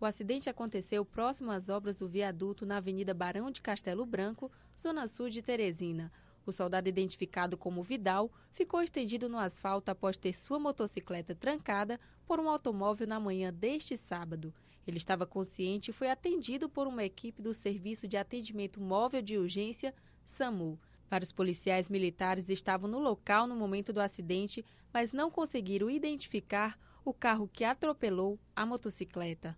O acidente aconteceu próximo às obras do viaduto na Avenida Barão de Castelo Branco, zona sul de Teresina. O soldado identificado como Vidal ficou estendido no asfalto após ter sua motocicleta trancada por um automóvel na manhã deste sábado. Ele estava consciente e foi atendido por uma equipe do Serviço de Atendimento Móvel de Urgência, SAMU. Vários policiais militares estavam no local no momento do acidente, mas não conseguiram identificar o carro que atropelou a motocicleta.